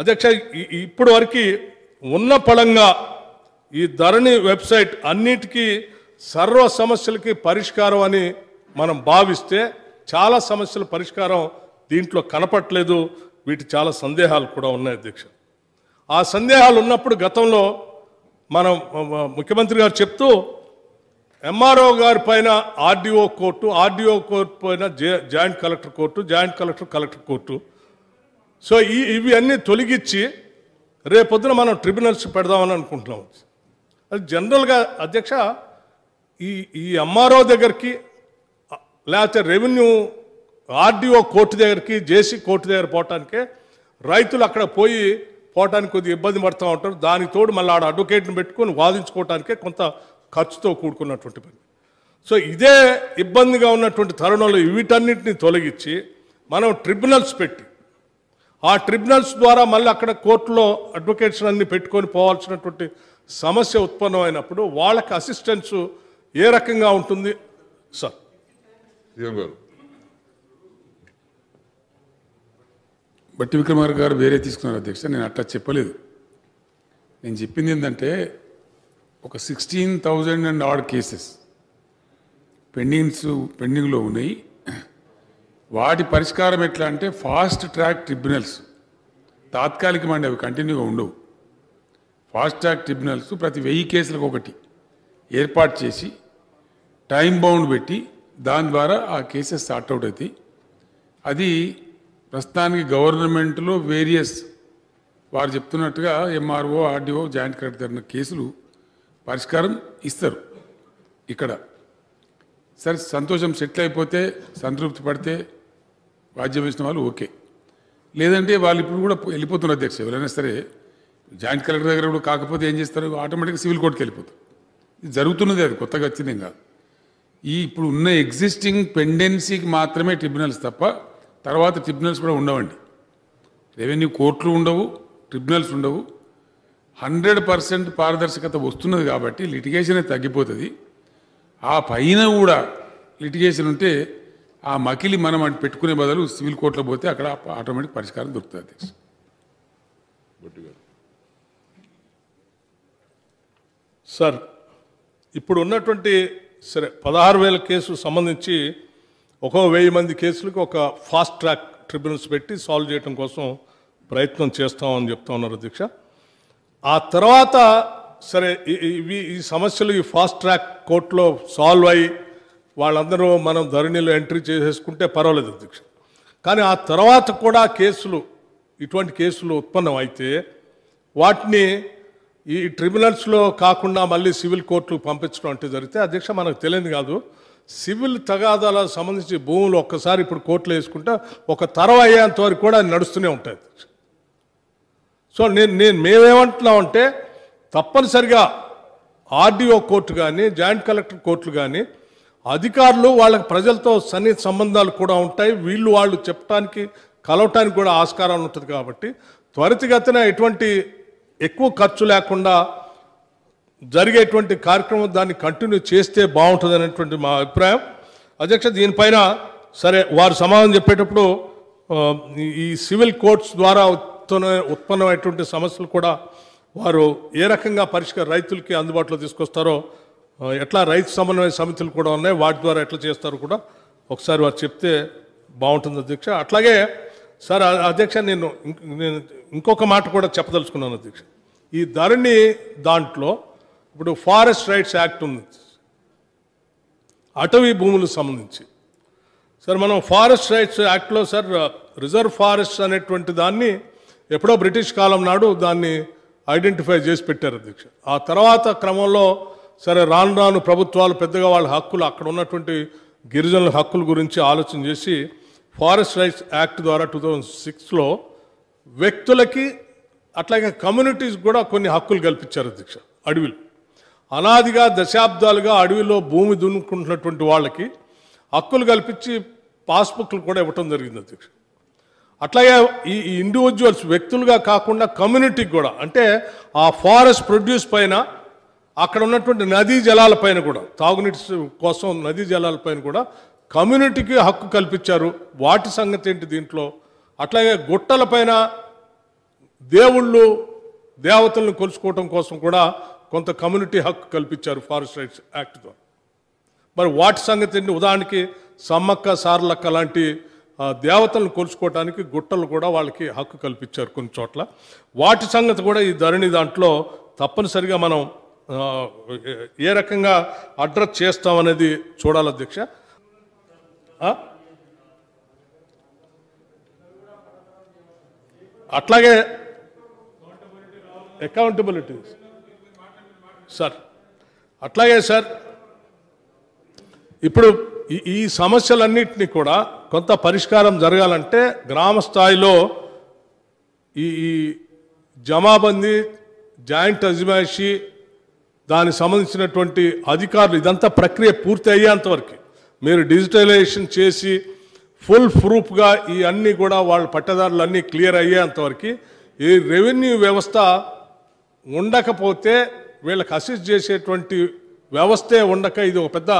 అధ్యక్ష ఇప్పటి వరకు ఉన్న పడంగా ఈ ధరణి వెబ్సైట్ అన్నిటికీ సర్వ సమస్యలకి పరిష్కారం అని మనం భావిస్తే చాలా సమస్యల పరిష్కారం దీంట్లో కనపట్లేదు వీటి చాలా సందేహాలు కూడా ఉన్నాయి అధ్యక్ష ఆ సందేహాలు ఉన్నప్పుడు గతంలో మనం ముఖ్యమంత్రి గారు చెప్తూ ఎంఆర్ఓ గారి పైన ఆర్డీఓ కోర్టు ఆర్డీఓ కోర్టు పైన joint collector court joint collector collector court so ఈ ఇవి అన్నీ తొలగించి రేపొద్దున మనం ట్రిబ్యునల్స్ పెడదామని అనుకుంటున్నాం అది జనరల్గా అధ్యక్ష ఈ ఈ ఎంఆర్ఓ దగ్గరికి లేకపోతే రెవెన్యూ ఆర్డీఓ కోర్టు దగ్గరికి జేసీ కోర్టు దగ్గర పోవటానికే రైతులు అక్కడ పోయి పోవటానికి కొద్దిగా ఇబ్బంది పడుతూ ఉంటారు దానికి తోడు మళ్ళీ ఆడ అడ్వకేట్ని పెట్టుకొని వాదించుకోవటానికే కొంత ఖర్చుతో కూడుకున్నటువంటి పని సో ఇదే ఇబ్బందిగా ఉన్నటువంటి తరుణంలో వీటన్నిటిని తొలగించి మనం ట్రిబ్యునల్స్ పెట్టి ఆ ట్రిబ్యునల్స్ ద్వారా మళ్ళీ అక్కడ కోర్టులో అడ్వకేట్స్ అన్ని పెట్టుకొని పోవాల్సినటువంటి సమస్య ఉత్పన్నమైనప్పుడు వాళ్ళకి అసిస్టెన్స్ ఏ రకంగా ఉంటుంది సార్ బట్టి విక్రమార్ గారు వేరే తీసుకున్నారు అధ్యక్ష నేను అట్లా చెప్పలేదు నేను చెప్పింది ఏంటంటే ఒక sixteen thousand and odd cases pendings పెండింగ్లో ఉన్నాయి వాటి పరిష్కారం ఎట్లా అంటే ఫాస్ట్ ట్రాక్ ట్రిబ్యునల్స్ తాత్కాలికమండి అవి కంటిన్యూగా ఉండవు ఫాస్ట్ ట్రాక్ ట్రిబ్యునల్స్ ప్రతి వెయ్యి కేసులకు ఒకటి ఏర్పాటు చేసి టైం బౌండ్ పెట్టి దాని ద్వారా ఆ కేసెస్ స్టార్ట్ అవుట్ అవుతాయి అది ప్రస్తుతానికి గవర్నమెంట్లో వేరియస్ వారు చెప్తున్నట్టుగా ఎంఆర్ఓ ఆర్డీఓ జాయింట్ కలెక్టర్ అన్న కేసులు పరిష్కారం ఇస్తారు ఇక్కడ సరే సంతోషం సెటిల్ అయిపోతే సంతృప్తి పడితే వాద్యం వేసిన వాళ్ళు ఓకే లేదంటే వాళ్ళు ఇప్పుడు కూడా వెళ్ళిపోతున్నారు అధ్యక్ష ఎవరైనా సరే జాయింట్ కలెక్టర్ దగ్గర కూడా కాకపోతే ఏం చేస్తారు ఆటోమేటిక్గా సివిల్ కోర్టుకి వెళ్ళిపోతారు ఇది జరుగుతున్నది అది కొత్తగా వచ్చింది కాదు ఈ ఇప్పుడు ఉన్న ఎగ్జిస్టింగ్ పెండెన్సీకి మాత్రమే ట్రిబ్యునల్స్ తప్ప తర్వాత ట్రిబ్యునల్స్ కూడా ఉండవండి రెవెన్యూ కోర్టులు ఉండవు ట్రిబ్యునల్స్ ఉండవు హండ్రెడ్ పర్సెంట్ పారదర్శకత వస్తున్నది కాబట్టి లిటిగేషన్ తగ్గిపోతుంది ఆ పైన కూడా లిటిగేషన్ ఉంటే ఆ మకిలి మనం అంటే పెట్టుకునే బదులు సివిల్ కోర్టులో పోతే అక్కడ ఆటోమేటిక్ పరిష్కారం దొరుకుతుంది అధ్యక్ష సార్ ఇప్పుడు ఉన్నటువంటి సరే పదహారు వేల కేసు సంబంధించి ఒక్కో వెయ్యి మంది కేసులకు ఒక ఫాస్ట్ ట్రాక్ ట్రిబ్యునల్స్ పెట్టి సాల్వ్ చేయడం కోసం ప్రయత్నం చేస్తామని చెప్తా ఉన్నారు అధ్యక్ష ఆ తర్వాత సరే ఇవి ఈ సమస్యలు ఈ ఫాస్ట్ ట్రాక్ కోర్టులో సాల్వ్ అయ్యి వాళ్ళందరూ మనం ధరణిలో ఎంట్రీ చేసేసుకుంటే పర్వాలేదు అధ్యక్ష కానీ ఆ తర్వాత కూడా కేసులు ఇటువంటి కేసులు ఉత్పన్నం అయితే వాటిని ఈ ట్రిబ్యునల్స్లో కాకుండా మళ్ళీ సివిల్ కోర్టులకు పంపించడం అంటే జరిగితే అధ్యక్ష మనకు తెలియదు కాదు సివిల్ తగాదాలకు సంబంధించి భూములు ఒక్కసారి ఇప్పుడు కోర్టులో వేసుకుంటే ఒక తరం అయ్యేంత వరకు కూడా నడుస్తూనే ఉంటాయి సో నేను నేను మేమేమంటున్నామంటే తప్పనిసరిగా ఆర్డీఓ కోర్టు కానీ జాయింట్ కలెక్టర్ కోర్టులు కానీ అధికారులు వాళ్ళకి ప్రజలతో సన్ని సంబంధాలు కూడా ఉంటాయి వీళ్ళు వాళ్ళు చెప్పడానికి కలవటానికి కూడా ఆస్కారం ఉంటుంది కాబట్టి త్వరితగతిన ఎటువంటి ఎక్కువ ఖర్చు లేకుండా జరిగేటువంటి కార్యక్రమం దాన్ని కంటిన్యూ చేస్తే బాగుంటుంది అనేటువంటి మా అభిప్రాయం అధ్యక్ష దీనిపైన సరే వారు సమాధానం చెప్పేటప్పుడు ఈ సివిల్ కోర్ట్స్ ద్వారా ఉత్పన్న ఉత్పన్నమైనటువంటి సమస్యలు కూడా వారు ఏ రకంగా పరిష్కార రైతులకి అందుబాటులో తీసుకొస్తారో ఎట్లా రైతు సమన్వయ సమితులు కూడా ఉన్నాయి వాటి ద్వారా ఎట్లా చేస్తారు కూడా ఒకసారి వారు చెప్తే బాగుంటుంది అధ్యక్ష అట్లాగే సార్ అధ్యక్ష నేను నేను ఇంకొక మాట కూడా చెప్పదలుచుకున్నాను అధ్యక్ష ఈ ధరణి దాంట్లో ఇప్పుడు ఫారెస్ట్ రైట్స్ యాక్ట్ ఉంది అటవీ భూములకు సంబంధించి సార్ మనం ఫారెస్ట్ రైట్స్ యాక్ట్లో సార్ రిజర్వ్ ఫారెస్ట్ అనేటువంటి దాన్ని ఎప్పుడో బ్రిటిష్ కాలం నాడు దాన్ని ఐడెంటిఫై చేసి పెట్టారు అధ్యక్ష ఆ తర్వాత క్రమంలో సరే రాను రాను ప్రభుత్వాలు పెద్దగా వాళ్ళ హక్కులు అక్కడ ఉన్నటువంటి గిరిజనుల హక్కుల గురించి ఆలోచన చేసి ఫారెస్ట్ రైట్స్ యాక్ట్ ద్వారా టూ థౌజండ్ సిక్స్లో వ్యక్తులకి అట్లాగే కమ్యూనిటీస్ కూడా కొన్ని హక్కులు కల్పించారు అధ్యక్ష అడవిలు అనాదిగా దశాబ్దాలుగా అడవిలో భూమి దున్నుకుంటున్నటువంటి వాళ్ళకి హక్కులు కల్పించి పాస్బుక్లు కూడా ఇవ్వటం జరిగింది అధ్యక్ష అట్లాగే ఈ ఇండివిజువల్స్ వ్యక్తులుగా కాకుండా కమ్యూనిటీకి కూడా అంటే ఆ ఫారెస్ట్ ప్రొడ్యూస్ పైన అక్కడ ఉన్నటువంటి నదీ జలాలపైన కూడా తాగునీటి కోసం నదీ జలాలపైన కూడా కమ్యూనిటీకి హక్కు కల్పించారు వాటి సంగతి ఏంటి దీంట్లో అట్లాగే గుట్టలపైన దేవుళ్ళు దేవతలను కొలుసుకోవటం కోసం కూడా కొంత కమ్యూనిటీ హక్కు కల్పించారు ఫారెస్ట్ రైట్స్ యాక్ట్ ద్వారా మరి వాటి సంగతి ఏంటి ఉదాహరణకి సమ్మక్క సార్లక్క లాంటి దేవతలను కొలుచుకోవటానికి గుట్టలు కూడా వాళ్ళకి హక్కు కల్పించారు కొన్ని చోట్ల వాటి సంగతి కూడా ఈ ధరణి దాంట్లో తప్పనిసరిగా మనం ఏ రకంగా అడ్రస్ చేస్తామనేది చూడాలి అధ్యక్ష అట్లాగే అకౌంటబిలిటీ సార్ అట్లాగే సార్ ఇప్పుడు ఈ సమస్యలన్నింటినీ కూడా కొంత పరిష్కారం జరగాలంటే గ్రామ స్థాయిలో ఈ జమాబందీ జాయింట్ అజ్మాయిషీ దానికి సంబంధించినటువంటి అధికారులు ఇదంతా ప్రక్రియ పూర్తి అయ్యేంతవరకు మీరు డిజిటలైజేషన్ చేసి ఫుల్ ప్రూఫ్గా ఈ అన్నీ కూడా వాళ్ళ పట్టదారులు అన్నీ క్లియర్ అయ్యేంతవరకు ఈ రెవెన్యూ వ్యవస్థ ఉండకపోతే వీళ్ళకి అసిస్ట్ చేసేటువంటి వ్యవస్థే ఉండక ఇది ఒక పెద్ద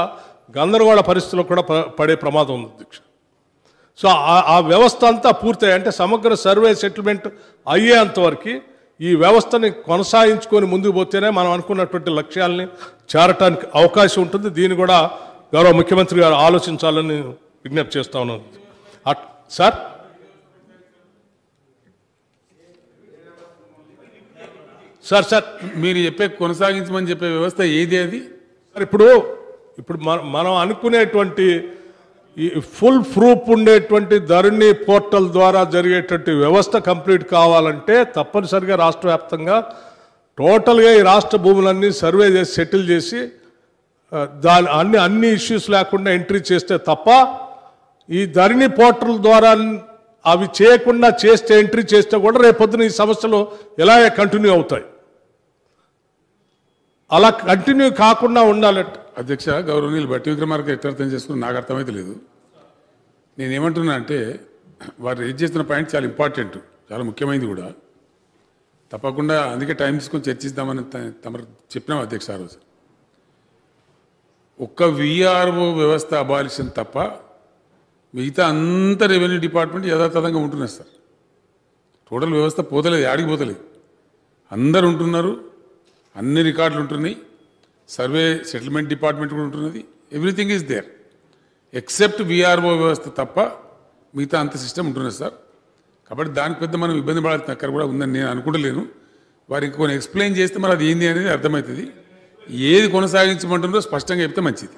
గందరగోళ పరిస్థితుల్లో కూడా పడే ప్రమాదం ఉంది అధ్యక్ష సో ఆ వ్యవస్థ అంతా పూర్తయ్యాయి అంటే సమగ్ర సర్వే సెటిల్మెంట్ అయ్యేంతవరకు ఈ వ్యవస్థని కొనసాగించుకొని ముందుకు పోతేనే మనం అనుకున్నటువంటి లక్ష్యాలని చేరటానికి అవకాశం ఉంటుంది దీన్ని కూడా గౌరవ ముఖ్యమంత్రి గారు ఆలోచించాలని విజ్ఞప్తి చేస్తా ఉన్నాను సార్ సార్ సార్ మీరు చెప్పే కొనసాగించమని చెప్పే వ్యవస్థ ఏది అది సార్ ఇప్పుడు ఇప్పుడు మనం అనుకునేటువంటి ఈ ఫుల్ ప్రూఫ్ ఉండేటువంటి ధరణి పోర్టల్ ద్వారా జరిగేటువంటి వ్యవస్థ కంప్లీట్ కావాలంటే తప్పనిసరిగా రాష్ట్ర వ్యాప్తంగా టోటల్గా ఈ రాష్ట్ర భూములన్నీ సర్వే చేసి సెటిల్ చేసి దాని అన్ని అన్ని ఇష్యూస్ లేకుండా ఎంట్రీ చేస్తే తప్ప ఈ ధరణి పోర్టల్ ద్వారా అవి చేయకుండా చేస్తే ఎంట్రీ చేస్తే కూడా రేపొద్దున ఈ సమస్యలు ఇలాగే కంటిన్యూ అవుతాయి అలా కంటిన్యూ కాకుండా ఉండాలంటే అధ్యక్ష గౌరవనీయులు బట్టి విక్రమార్క ఎట్లా చేసుకుని నాకు అర్థమైతే లేదు నేనేమంటున్నా అంటే వారు రేజ్ చేస్తున్న పాయింట్ చాలా ఇంపార్టెంట్ చాలా ముఖ్యమైనది కూడా తప్పకుండా అందుకే టైం తీసుకొని చర్చిద్దామని తమరు చెప్పినాం అధ్యక్ష ఆ రోజు ఒక్క విఆర్ఓ వ్యవస్థ అబాలిషన్ తప్ప మిగతా అంత రెవెన్యూ డిపార్ట్మెంట్ యథాతథంగా ఉంటున్నారు సార్ టోటల్ వ్యవస్థ పోతలేదు ఆడికి పోతలేదు అందరు ఉంటున్నారు అన్ని రికార్డులు ఉంటున్నాయి సర్వే సెటిల్మెంట్ డిపార్ట్మెంట్ కూడా ఉంటున్నది everything is there except VRO వ్యవస్థ తప్ప మిగతా అంత సిస్టమ్ ఉంటున్నది సార్ కాబట్టి దానికి పెద్ద మనం ఇబ్బంది పడాల్సిన అక్కడ కూడా ఉందని నేను అనుకుంటలేను వారు కొన్ని ఎక్స్ప్లెయిన్ చేస్తే మరి అది ఏంది అనేది అర్థమవుతుంది ఏది కొనసాగించమంటుందో స్పష్టంగా చెప్తే మంచిది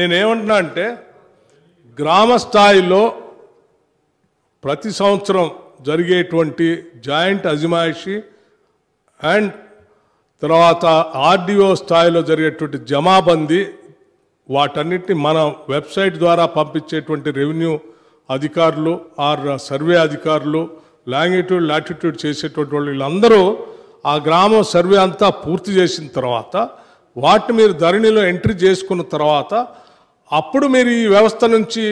నేనేమంటున్నా అంటే గ్రామ స్థాయిలో ప్రతి సంవత్సరం జరిగేటువంటి జాయింట్ అజమాయిషి అండ్ తర్వాత ఆర్డీఓ స్థాయిలో జరిగేటువంటి జమాబందీ వాటన్నిటిని మన వెబ్సైట్ ద్వారా పంపించేటువంటి రెవెన్యూ అధికారులు ఆర్ సర్వే అధికారులు లాంగిట్యూడ్ లాటిట్యూడ్ చేసేటువంటి వాళ్ళు వీళ్ళందరూ ఆ గ్రామం సర్వే అంతా పూర్తి చేసిన తర్వాత వాటిని మీరు ధరణిలో ఎంట్రీ చేసుకున్న తర్వాత అప్పుడు మీరు ఈ వ్యవస్థ నుంచి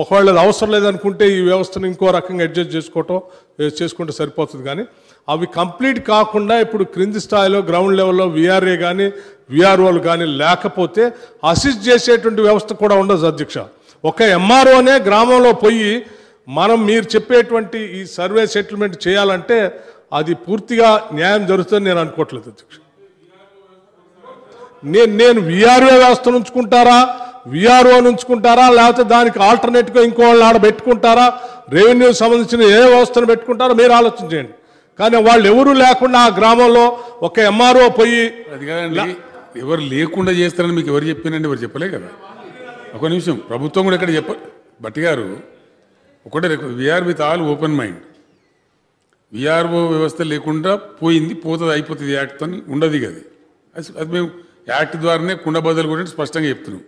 ఒకవేళ అవసరం లేదనుకుంటే ఈ వ్యవస్థను ఇంకో రకంగా అడ్జస్ట్ చేసుకోవటం చేసుకుంటే సరిపోతుంది కానీ అవి కంప్లీట్ కాకుండా ఇప్పుడు క్రింది స్థాయిలో గ్రౌండ్ లెవెల్లో విఆర్ఏ కానీ విఆర్ఓలు కానీ లేకపోతే అసిస్ట్ చేసేటువంటి వ్యవస్థ కూడా ఉండదు అధ్యక్ష ఒక ఎంఆర్ఓనే గ్రామంలో పోయి మనం మీరు చెప్పేటువంటి ఈ సర్వే సెటిల్మెంట్ చేయాలంటే అది పూర్తిగా న్యాయం జరుగుతుందని నేను అనుకోవట్లేదు అధ్యక్ష నేను నేను విఆర్ఓ వ్యవస్థను ఉంచుకుంటారా విఆర్ఓ నుంచుకుంటారా లేకపోతే దానికి ఆల్టర్నేట్గా ఇంకో వాళ్ళు ఆడ పెట్టుకుంటారా రెవెన్యూ సంబంధించిన ఏ వ్యవస్థను పెట్టుకుంటారో మీరు ఆలోచన చేయండి కానీ వాళ్ళు ఎవరు లేకుండా ఆ గ్రామంలో ఒక ఎంఆర్ఓ పోయి అది ఎవరు లేకుండా చేస్తారని మీకు ఎవరు చెప్పినండి ఎవరు చెప్పలే కదా ఒక నిమిషం ప్రభుత్వం కూడా ఎక్కడ చెప్ప భట్టి గారు ఒకటే we are with all open mind VRO వ్యవస్థ లేకుండా పోయింది పోతుంది అయిపోతుంది యాక్ట్తో ఉండదు అది అది మేము యాక్ట్ ద్వారానే కుండ బదులు కూడా స్పష్టంగా చెప్తున్నాం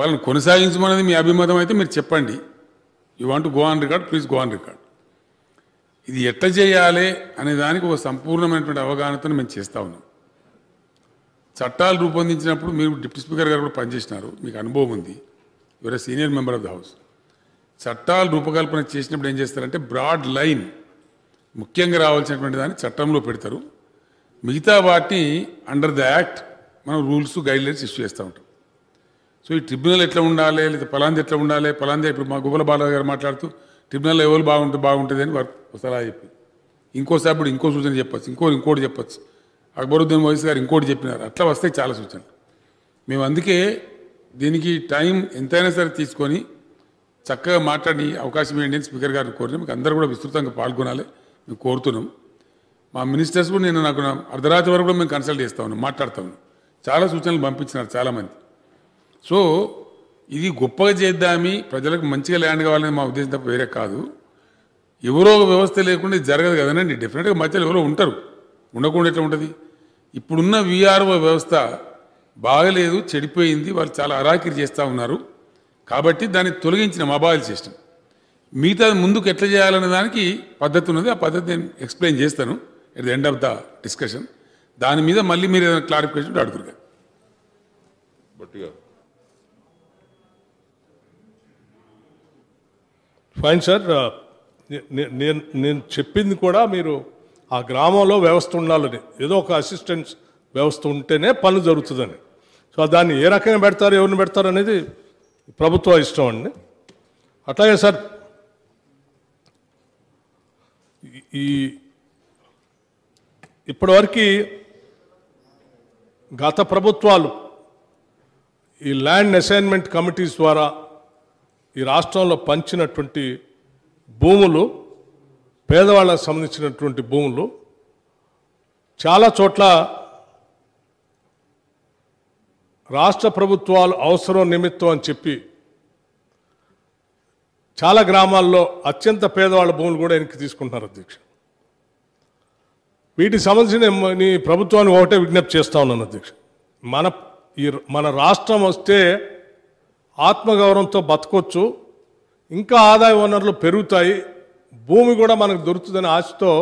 వాళ్ళని కొనసాగించమనేది మీ అభిమతం అయితే మీరు చెప్పండి you want go on record please go on record ఇది ఎట్ట చేయాలి అనే దానికి ఒక సంపూర్ణమైనటువంటి అవగాహనతో మేము చేస్తూ ఉన్నాం చట్టాలు రూపొందించినప్పుడు మీరు డిప్యూటీ స్పీకర్ గారు కూడా పనిచేసినారు మీకు అనుభవం ఉంది your senior member of the house చట్టాలు రూపకల్పన చేసినప్పుడు ఏం చేస్తారంటే బ్రాడ్ లైన్ ముఖ్యంగా రావాల్సినటువంటి దాన్ని చట్టంలో పెడతారు మిగతా వాటిని అండర్ ద యాక్ట్ మనం రూల్స్ గైడ్లైన్స్ ఇష్యూ చేస్తూ ఉంటాం సో ఈ ట్రిబ్యునల్ ఎట్లా ఉండాలి లేదా పలాంది ఎట్లా ఉండాలి పలాంది ఇప్పుడు మా గుబల బాలరావు గారు మాట్లాడుతూ ట్రిబ్యునల్లో ఎవరు బాగుంటే బాగుంటుంది అని వారు సలహా చెప్పి ఇంకో సభ్యుడు ఇంకో సూచన చెప్పచ్చు ఇంకో ఇంకోటి చెప్పచ్చు అక్బరుద్దీన్ వయసు గారు ఇంకోటి చెప్పినారు అట్లా వస్తే చాలా సూచనలు మేము అందుకే దీనికి టైం ఎంతైనా సరే తీసుకొని చక్కగా మాట్లాడి అవకాశం ఏంటి అని స్పీకర్ గారిని కోరిన మీకు అందరూ కూడా విస్తృతంగా పాల్గొనాలి మేము కోరుతున్నాం మా మినిస్టర్స్ కూడా నేను నాకు అర్ధరాత్రి వరకు కూడా మేము కన్సల్ట్ చేస్తా ఉన్నాం మాట్లాడుతా ఉన్నాం చాలా సూచనలు పంపించినారు చాలామంది సో ఇది గొప్పగా చేద్దామి ప్రజలకు మంచిగా ల్యాండ్ కావాలని మా ఉద్దేశం తప్ప వేరే కాదు ఎవరో ఒక వ్యవస్థ లేకుండా ఇది జరగదు కదనండి డెఫినెట్గా మధ్యలో ఎవరో ఉంటారు ఉండకుండా ఎట్లా ఉంటుంది ఇప్పుడున్న విఆర్ఓ వ్యవస్థ బాగలేదు చెడిపోయింది వాళ్ళు చాలా అరాకిరి చేస్తూ ఉన్నారు కాబట్టి దాన్ని తొలగించిన మొబైల్ సిస్టమ్ మిగతా ముందుకు ఎట్లా చేయాలనే దానికి పద్ధతి ఉన్నది ఆ పద్ధతి నేను ఎక్స్ప్లెయిన్ చేస్తాను at the end of the discussion దాని మీద మళ్ళీ మీరు ఏదైనా క్లారిఫికేషన్ అడుగురుగా ఫైన్ సార్ నేను నేను చెప్పింది కూడా మీరు ఆ గ్రామంలో వ్యవస్థ ఉండాలని ఏదో ఒక అసిస్టెన్స్ వ్యవస్థ ఉంటేనే పనులు జరుగుతుందని సో దాన్ని ఏ రకంగా పెడతారు ఎవరిని పెడతారు అనేది ప్రభుత్వ ఇష్టం అండి అట్లాగే సార్ ఈ ఇప్పటివరకు గత ప్రభుత్వాలు ఈ ల్యాండ్ అసైన్మెంట్ కమిటీస్ ద్వారా ఈ రాష్ట్రంలో పంచినటువంటి భూములు పేదవాళ్ళకు సంబంధించినటువంటి భూములు చాలా చోట్ల రాష్ట్ర ప్రభుత్వాలు అవసరం నిమిత్తం అని చెప్పి చాలా గ్రామాల్లో అత్యంత పేదవాళ్ళ భూములు కూడా ఆయనకి తీసుకుంటున్నారు అధ్యక్ష వీటికి సంబంధించిన నీ ప్రభుత్వానికి ఒకటే విజ్ఞప్తి చేస్తా ఉన్నాను అధ్యక్ష మన ఈ మన రాష్ట్రం వస్తే ఆత్మగౌరవంతో బతకొచ్చు ఇంకా ఆదాయ వనరులు పెరుగుతాయి భూమి కూడా మనకు దొరుకుతుందనే ఆశతో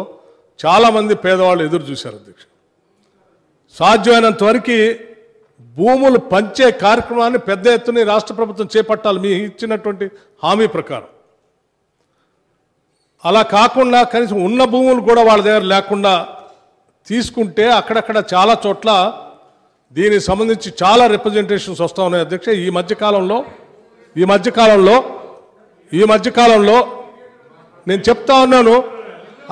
చాలామంది పేదవాళ్ళు ఎదురు చూశారు అధ్యక్ష సాధ్యమైనంత వరకు భూములు పంచే కార్యక్రమాన్ని పెద్ద ఎత్తున రాష్ట్ర ప్రభుత్వం చేపట్టాలి మీ ఇచ్చినటువంటి హామీ ప్రకారం అలా కాకుండా కనీసం ఉన్న భూములు కూడా వాళ్ళ దగ్గర లేకుండా తీసుకుంటే అక్కడక్కడ చాలా చోట్ల దీనికి సంబంధించి చాలా రిప్రజెంటేషన్స్ వస్తూ ఉన్నాయి అధ్యక్ష ఈ మధ్యకాలంలో ఈ మధ్యకాలంలో ఈ మధ్యకాలంలో నేను చెప్తా ఉన్నాను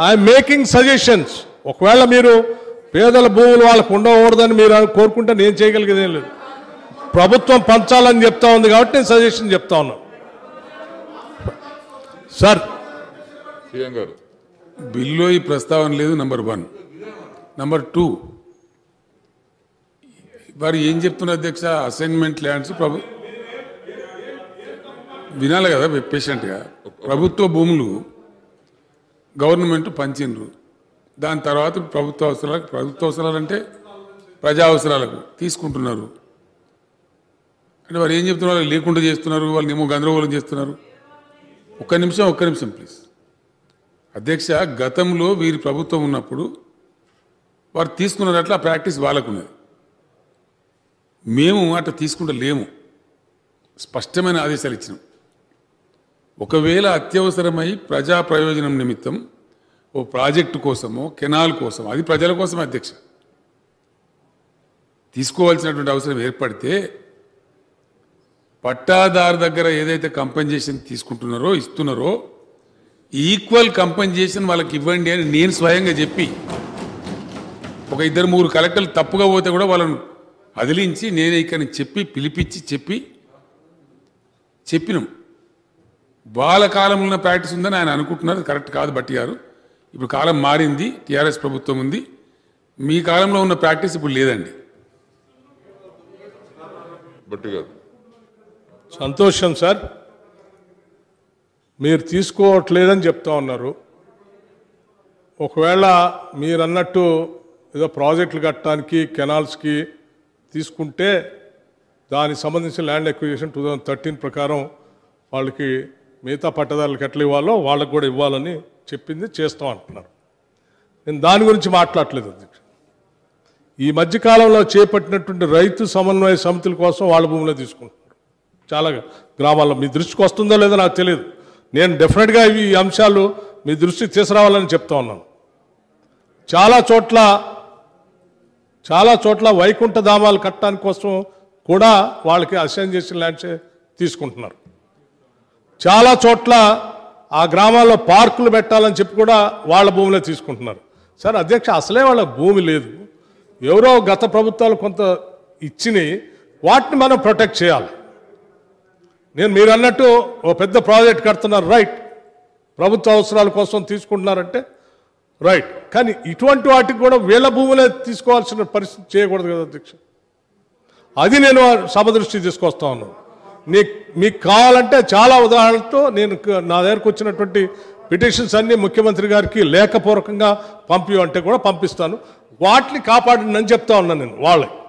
ఐఎమ్ మేకింగ్ సజెషన్స్ ఒకవేళ మీరు పేదల భూములు వాళ్ళకు ఉండకూడదని మీరు కోరుకుంటే నేను చేయగలిగేదేం లేదు ప్రభుత్వం పంచాలని చెప్తా ఉంది కాబట్టి నేను సజెషన్ చెప్తా ఉన్నాను సార్ సీఎం గారు ఈ ప్రస్తావన లేదు నంబర్ వన్ నంబర్ టూ వారు ఏం చెప్తున్నారు అధ్యక్ష అసైన్మెంట్ ల్యాండ్స్ ప్రభు వినాలి కదా పేషెంట్గా ప్రభుత్వ భూములు గవర్నమెంట్ పంచిండ్రు దాని తర్వాత ప్రభుత్వ అవసరాలకు ప్రభుత్వ అవసరాలు అంటే ప్రజా అవసరాలకు తీసుకుంటున్నారు అంటే వారు ఏం చెప్తున్నారు లేకుండా చేస్తున్నారు వాళ్ళు ఏమో గందరగోళం చేస్తున్నారు ఒక్క నిమిషం ఒక్క నిమిషం ప్లీజ్ అధ్యక్ష గతంలో వీరి ప్రభుత్వం ఉన్నప్పుడు వారు తీసుకున్నట్లు ఆ ప్రాక్టీస్ వాళ్ళకున్నది మేము అట్లా తీసుకుంటూ లేము స్పష్టమైన ఆదేశాలు ఇచ్చినాం ఒకవేళ అత్యవసరమై ప్రజా ప్రయోజనం నిమిత్తం ఓ ప్రాజెక్టు కోసమో కెనాల్ కోసం అది ప్రజల కోసం అధ్యక్ష తీసుకోవాల్సినటువంటి అవసరం ఏర్పడితే పట్టాదారు దగ్గర ఏదైతే కంపెన్సేషన్ తీసుకుంటున్నారో ఇస్తున్నారో ఈక్వల్ కంపెన్సేషన్ వాళ్ళకి ఇవ్వండి అని నేను స్వయంగా చెప్పి ఒక ఇద్దరు ముగ్గురు కలెక్టర్లు తప్పుగా పోతే కూడా వాళ్ళను అదిలించి నేనే ఇక్కడ చెప్పి పిలిపించి చెప్పి చెప్పినాం బాలకాలంలో ఉన్న ప్రాక్టీస్ ఉందని ఆయన అనుకుంటున్నారు కరెక్ట్ కాదు బట్టి గారు ఇప్పుడు కాలం మారింది టీఆర్ఎస్ ప్రభుత్వం ఉంది మీ కాలంలో ఉన్న ప్రాక్టీస్ ఇప్పుడు లేదండి సంతోషం సార్ మీరు తీసుకోవట్లేదని చెప్తా ఉన్నారు ఒకవేళ మీరన్నట్టు ఏదో ప్రాజెక్టులు కట్టడానికి కెనాల్స్కి తీసుకుంటే దానికి సంబంధించిన land acquisition two thousand thirteen ప్రకారం వాళ్ళకి మిగతా పట్టదారులకు ఎట్లా ఇవ్వాలో వాళ్ళకు కూడా ఇవ్వాలని చెప్పింది చేస్తాం అంటున్నారు నేను దాని గురించి మాట్లాడలేదు అధ్యక్ష ఈ మధ్యకాలంలో చేపట్టినటువంటి రైతు సమన్వయ సమితుల కోసం వాళ్ళ భూమిలో తీసుకుంటున్నారు చాలా గ్రామాల్లో మీ దృష్టికి వస్తుందో లేదో నాకు తెలియదు నేను డెఫినెట్గా ఈ అంశాలు మీ దృష్టికి తీసుకురావాలని చెప్తా ఉన్నాను చాలా చోట్ల చాలా చోట్ల వైకుంఠ ధామాలు కట్టడానికి కోసం కూడా వాళ్ళకి అసైన్ చేసిన ల్యాండ్స్ తీసుకుంటున్నారు చాలా చోట్ల ఆ గ్రామాల్లో పార్కులు పెట్టాలని చెప్పి కూడా వాళ్ళ భూములే తీసుకుంటున్నారు సార్ అధ్యక్ష అసలే వాళ్ళ భూమి లేదు ఎవరో గత ప్రభుత్వాలు కొంత ఇచ్చినాయి వాటిని మనం ప్రొటెక్ట్ చేయాలి నేను మీరు అన్నట్టు ఓ పెద్ద ప్రాజెక్ట్ కడుతున్నారు రైట్ ప్రభుత్వ అవసరాల కోసం తీసుకుంటున్నారంటే రైట్ కానీ ఇటువంటి వాటికి కూడా వీళ్ళ భూములే తీసుకోవాల్సిన పరిస్థితి చేయకూడదు కదా అధ్యక్ష అది నేను సభ దృష్టి తీసుకొస్తా ఉన్నాను నీ మీకు కావాలంటే చాలా ఉదాహరణలతో నేను నా దగ్గరకు వచ్చినటువంటి పిటిషన్స్ అన్నీ ముఖ్యమంత్రి గారికి లేఖపూర్వకంగా పంపి అంటే కూడా పంపిస్తాను వాటిని కాపాడినని చెప్తా ఉన్నాను నేను వాళ్ళకి